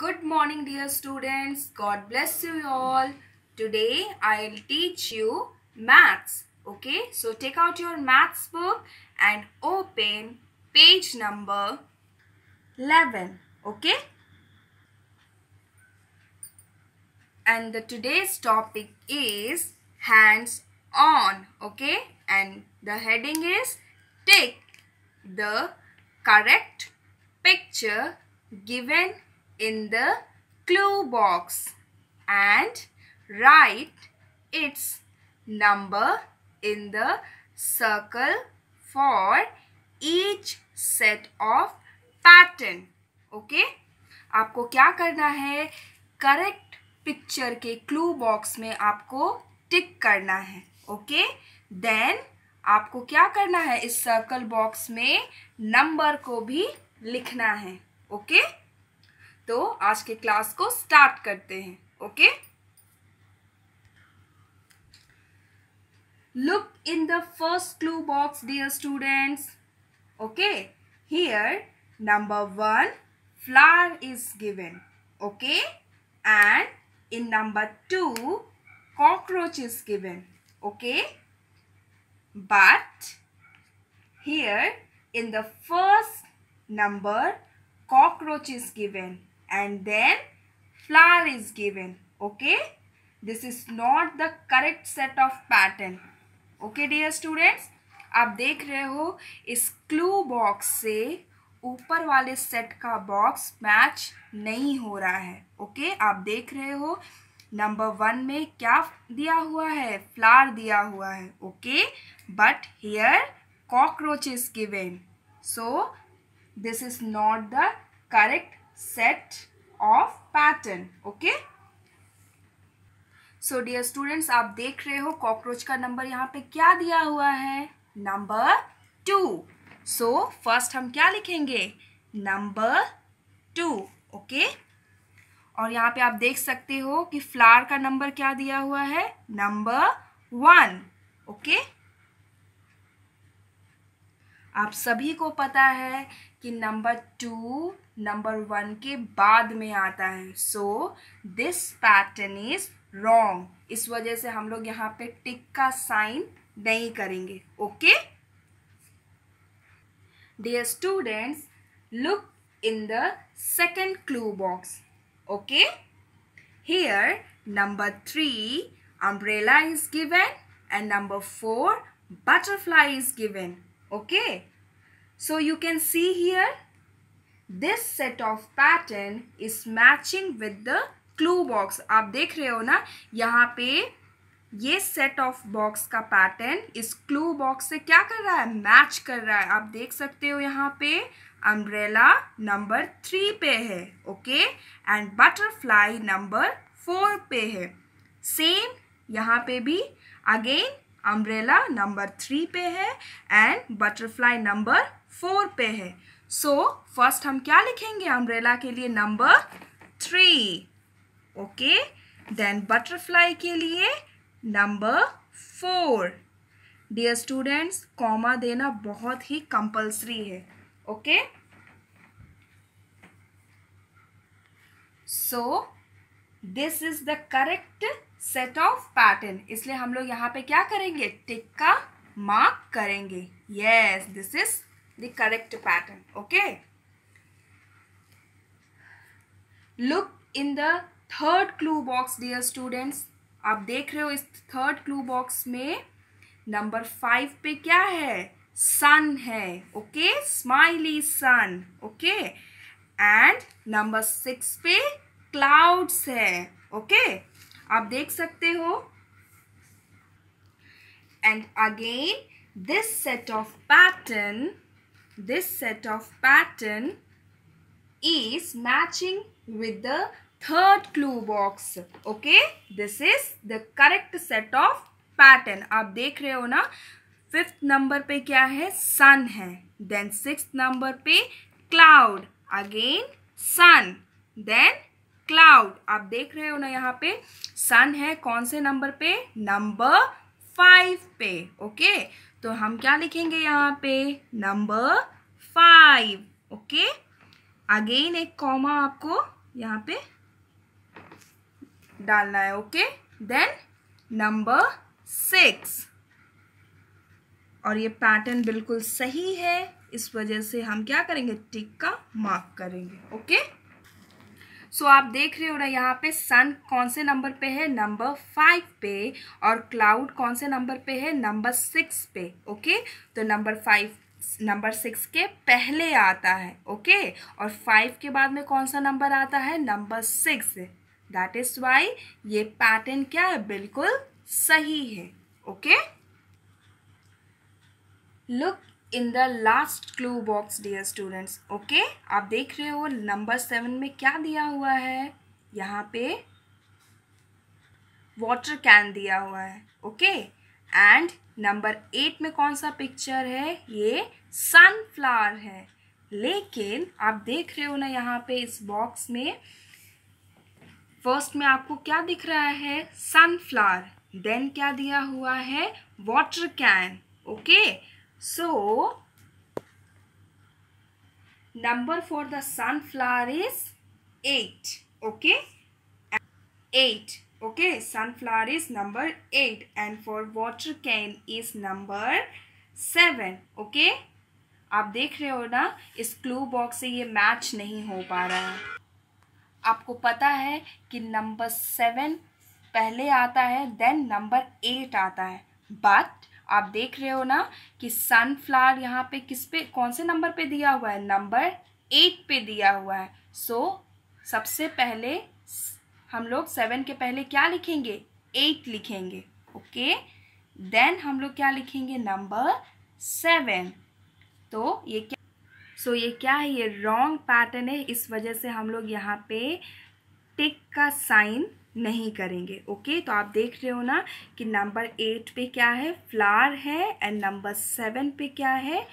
Good morning dear students. God bless you all. Today I'll teach you maths. Okay, so take out your maths book and open page number 11. Okay. And the today's topic is hands on. Okay. And the heading is take the correct picture given in the clue box and write its number in the circle for each set of pattern. Okay? आपको क्या करना है correct picture के clue box में आपको टिक करना है okay okay? Then आपको क्या करना है इस सर्कल बॉक्स में नंबर को भी लिखना है ओके okay? तो आज के क्लास को स्टार्ट करते हैं okay look in the first clue box dear students okay here number one flower is given okay and in number two cockroach is given okay but here in the first number cockroach is given and then flower is given okay this is not the correct set of pattern okay dear students आप देख रहे हो इस clue box से ऊपर वाले set का box match नहीं हो रहा है ओके आप देख रहे हो नंबर वन में क्या दिया हुआ है फ्लावर दिया हुआ है okay but here cockroach is given so this is not the correct set of pattern okay so dear students आप देख रहे हो cockroach का number यहाँ पे क्या दिया हुआ है number two so first हम क्या लिखेंगे number two okay और यहाँ पे आप देख सकते हो कि फ्लावर का नंबर क्या दिया हुआ है नंबर वन ओके आप सभी को पता है कि नंबर टू नंबर वन के बाद में आता है so this pattern is wrong इस वजह से हम लोग यहाँ पे टिक का साइन नहीं करेंगे okay dear students look in the second clue box okay here number three umbrella is given and number four butterfly is given okay so you can see here this set of pattern is matching with the clue box आप देख रहे हो ना यहाँ पे ये set of box का pattern इस क्लू बॉक्स से क्या कर रहा है मैच कर रहा है आप देख सकते हो यहाँ पे अम्ब्रेला नंबर थ्री पे है okay and butterfly number four पे है सेम यहाँ पे भी अगेन अम्ब्रेला नंबर थ्री पे है एंड बटरफ्लाई नंबर फोर पे है सो so, फर्स्ट हम क्या लिखेंगे अम्ब्रेला के लिए number three okay then butterfly के लिए number four dear students comma देना बहुत ही कंपल्सरी है okay so this is the correct set of pattern इसलिए हम लोग यहाँ पे क्या करेंगे टिक का मार्क करेंगे yes this is the correct pattern okay look in the third clue box dear students आप देख रहे हो इस थर्ड क्लू बॉक्स में नंबर फाइव पे क्या है सन है okay smiley sun okay and number six पे क्लाउड्स है ओके okay? आप देख सकते हो and again this set of pattern this set of pattern is matching with the third clue box okay this is the correct set of pattern aap dekh rahe ho na fifth number pe kya hai sun hai then sixth number pe cloud again sun then cloud aap dekh rahe ho na yahan pe sun hai kaun se number pe number 5 pe okay? तो हम क्या लिखेंगे यहाँ पे number five okay again एक comma आपको यहाँ पे डालना है ओके देन नंबर सिक्स और ये पैटर्न बिल्कुल सही है इस वजह से हम क्या करेंगे टिक का मार्क करेंगे ओके सो आप देख रहे हो ना यहाँ पे सन कौन से नंबर पे है नंबर फाइव पे और क्लाउड कौन से नंबर पे है नंबर सिक्स पे ओके तो नंबर फाइव नंबर सिक्स के पहले आता है ओके और फाइव के बाद में कौन सा नंबर आता है number six that is why ये पैटर्न क्या है बिल्कुल सही है okay look in the last clue box dear students okay आप देख रहे हो नंबर सेवन में क्या दिया हुआ है यहाँ पे वाटर कैन दिया हुआ है ओके एंड नंबर एट में कौन सा पिक्चर है ये सनफ्लावर है लेकिन आप देख रहे हो ना यहाँ पे इस बॉक्स में फर्स्ट में आपको क्या दिख रहा है सनफ्लावर देन क्या दिया हुआ है water can okay okay? So, number for the sunflower is 8. Okay? 8. Okay, sunflower is number 8 and for water can is number 7. Okay? आप देख रहे हो ना इस क्लू बॉक्स से ये मैच नहीं हो पा रहा है आपको पता है कि नंबर सेवन पहले आता है देन नंबर एट आता है बट आप देख रहे हो ना कि सनफ्लावर यहाँ पे किस पे कौन से नंबर पे दिया हुआ है नंबर एट पे दिया हुआ है सो so, सबसे पहले हम लोग सेवन के पहले क्या लिखेंगे एट लिखेंगे ओके देन हम लोग क्या लिखेंगे नंबर सेवन तो ये क्या सो so, ये क्या है ये रॉन्ग पैटर्न है इस वजह से हम लोग यहाँ पे टिक का साइन नहीं करेंगे ओके तो आप देख रहे हो ना कि नंबर एट पे क्या है फ्लावर है एंड नंबर सेवन पे क्या है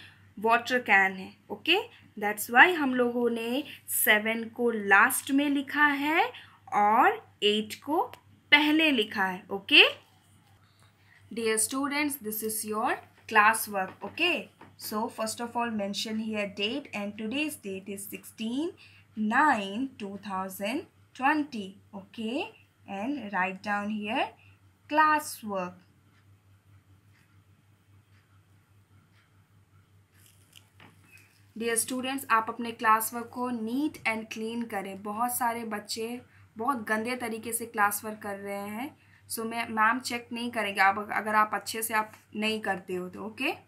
वाटर कैन है ओके दैट्स वाई हम लोगों ने सेवन को लास्ट में लिखा है और एट को पहले लिखा है okay dear students this is your class work okay so first of all mention here date and today's date is sixteen nine two thousand twenty okay and write down here classwork. Dear students आप अपने class work को neat and clean करें बहुत सारे बच्चे बहुत गंदे तरीके से क्लास वर्क कर रहे हैं सो so, मैं मैम चेक नहीं करेंगे आप अगर आप अच्छे से आप नहीं करते हो तो ओके okay?